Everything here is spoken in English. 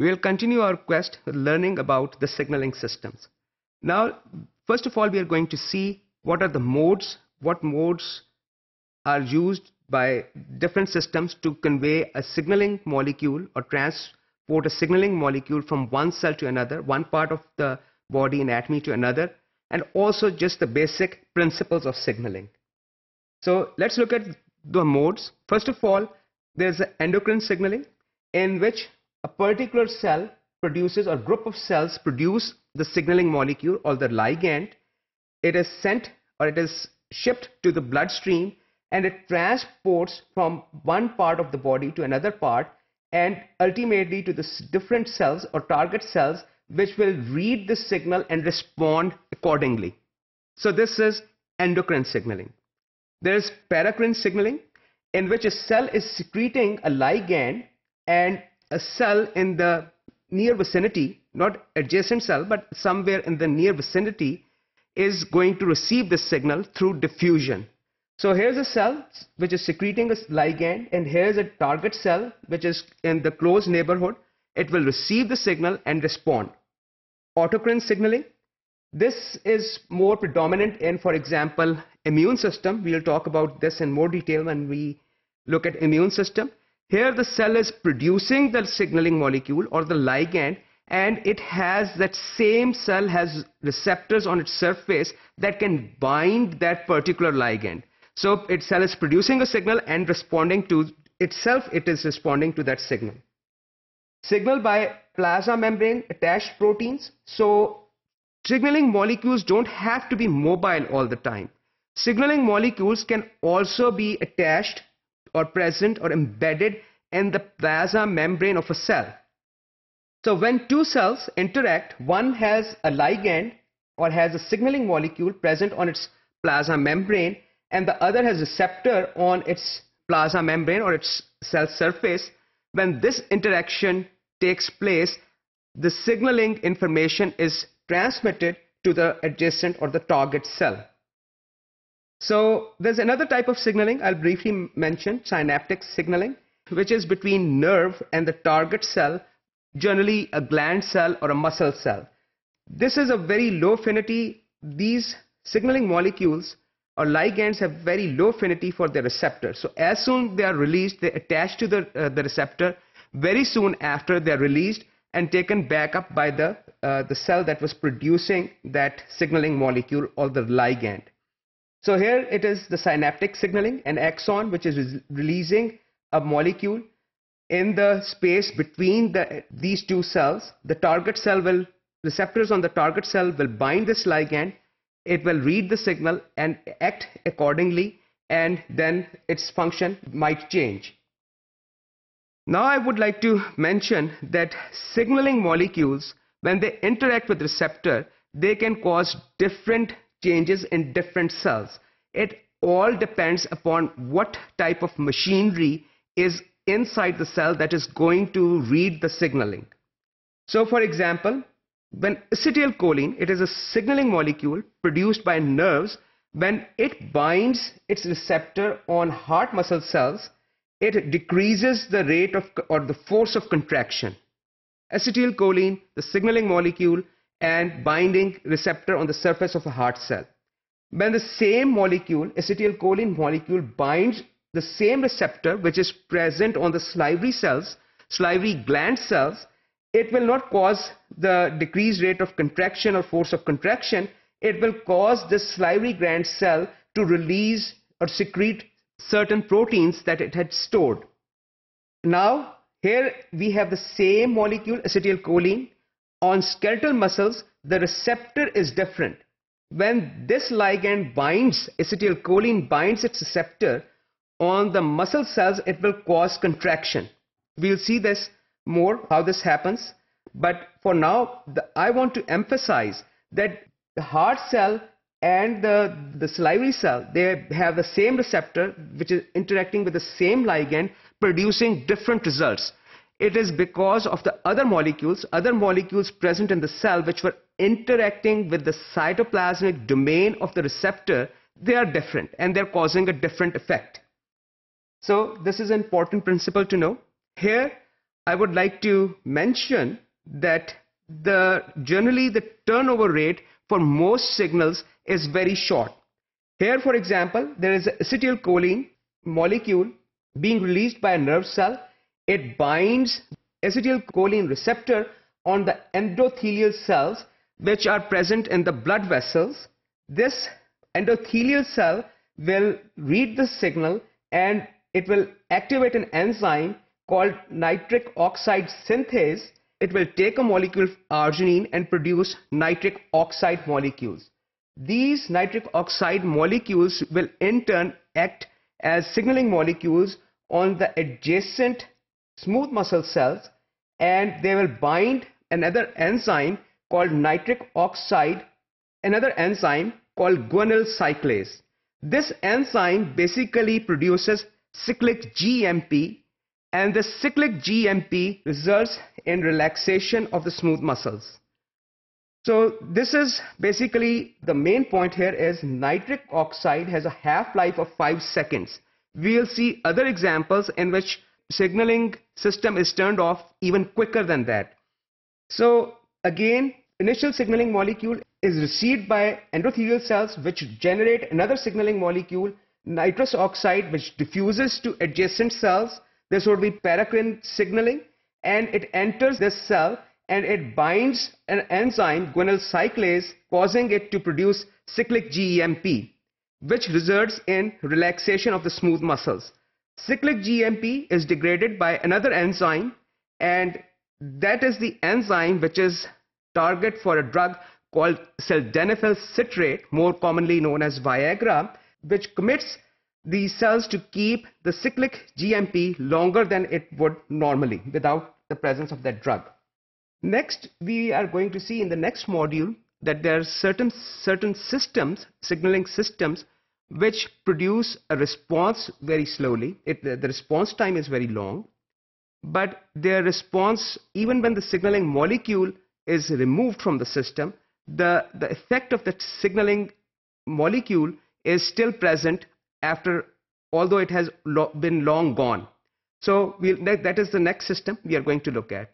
we will continue our quest with learning about the signaling systems. Now, first of all, we are going to see what are the modes, what modes are used by different systems to convey a signaling molecule or transport a signaling molecule from one cell to another, one part of the body anatomy to another, and also just the basic principles of signaling. So let's look at the modes. First of all, there's endocrine signaling in which a particular cell produces or group of cells produce the signaling molecule or the ligand. It is sent or it is shipped to the bloodstream and it transports from one part of the body to another part and ultimately to the different cells or target cells which will read the signal and respond accordingly. So this is endocrine signaling. There is paracrine signaling in which a cell is secreting a ligand and a cell in the near vicinity, not adjacent cell, but somewhere in the near vicinity is going to receive this signal through diffusion. So here's a cell which is secreting a ligand and here's a target cell which is in the close neighborhood. It will receive the signal and respond. Autocrine signaling. This is more predominant in, for example, immune system. We'll talk about this in more detail when we look at immune system. Here the cell is producing the signaling molecule or the ligand and it has that same cell has receptors on its surface that can bind that particular ligand. So its cell is producing a signal and responding to itself it is responding to that signal. Signal by plasma membrane attached proteins. So signaling molecules don't have to be mobile all the time. Signaling molecules can also be attached or present or embedded in the plasma membrane of a cell. So when two cells interact, one has a ligand or has a signaling molecule present on its plasma membrane and the other has a receptor on its plasma membrane or its cell surface. When this interaction takes place, the signaling information is transmitted to the adjacent or the target cell. So there's another type of signaling I'll briefly mention, synaptic signaling, which is between nerve and the target cell, generally a gland cell or a muscle cell. This is a very low affinity. These signaling molecules or ligands have very low affinity for their receptor. So as soon they are released, they attach to the, uh, the receptor. Very soon after they are released and taken back up by the, uh, the cell that was producing that signaling molecule or the ligand. So here it is the synaptic signaling, an axon which is releasing a molecule in the space between the, these two cells. The target cell will, receptors on the target cell will bind this ligand. It will read the signal and act accordingly and then its function might change. Now I would like to mention that signaling molecules, when they interact with receptor, they can cause different changes in different cells. It all depends upon what type of machinery is inside the cell that is going to read the signaling. So for example, when acetylcholine, it is a signaling molecule produced by nerves, when it binds its receptor on heart muscle cells, it decreases the rate of or the force of contraction. Acetylcholine, the signaling molecule, and binding receptor on the surface of a heart cell. When the same molecule, acetylcholine molecule, binds the same receptor which is present on the salivary cells, salivary gland cells, it will not cause the decreased rate of contraction or force of contraction. It will cause the salivary gland cell to release or secrete certain proteins that it had stored. Now, here we have the same molecule acetylcholine on skeletal muscles, the receptor is different. When this ligand binds, acetylcholine binds its receptor on the muscle cells, it will cause contraction. We'll see this more, how this happens. But for now, the, I want to emphasize that the heart cell and the, the salivary cell, they have the same receptor which is interacting with the same ligand producing different results it is because of the other molecules, other molecules present in the cell which were interacting with the cytoplasmic domain of the receptor, they are different and they're causing a different effect. So this is an important principle to know. Here, I would like to mention that the generally the turnover rate for most signals is very short. Here, for example, there is acetylcholine molecule being released by a nerve cell it binds acetylcholine receptor on the endothelial cells which are present in the blood vessels. This endothelial cell will read the signal and it will activate an enzyme called nitric oxide synthase. It will take a molecule of arginine and produce nitric oxide molecules. These nitric oxide molecules will in turn act as signaling molecules on the adjacent smooth muscle cells and they will bind another enzyme called nitric oxide, another enzyme called guanyl cyclase. This enzyme basically produces cyclic GMP and the cyclic GMP results in relaxation of the smooth muscles. So this is basically the main point here is nitric oxide has a half-life of 5 seconds. We'll see other examples in which signaling system is turned off even quicker than that. So again, initial signaling molecule is received by endothelial cells which generate another signaling molecule, nitrous oxide, which diffuses to adjacent cells. This would be paracrine signaling and it enters this cell and it binds an enzyme guanyl cyclase causing it to produce cyclic GEMP which results in relaxation of the smooth muscles. Cyclic GMP is degraded by another enzyme and that is the enzyme which is target for a drug called sildenafil citrate, more commonly known as Viagra, which commits the cells to keep the cyclic GMP longer than it would normally without the presence of that drug. Next, we are going to see in the next module that there are certain, certain systems, signaling systems, which produce a response very slowly. It, the, response time is very long, but their response, even when the signaling molecule is removed from the system, the, the effect of that signaling molecule is still present after, although it has lo been long gone. So we'll, that, that is the next system we are going to look at.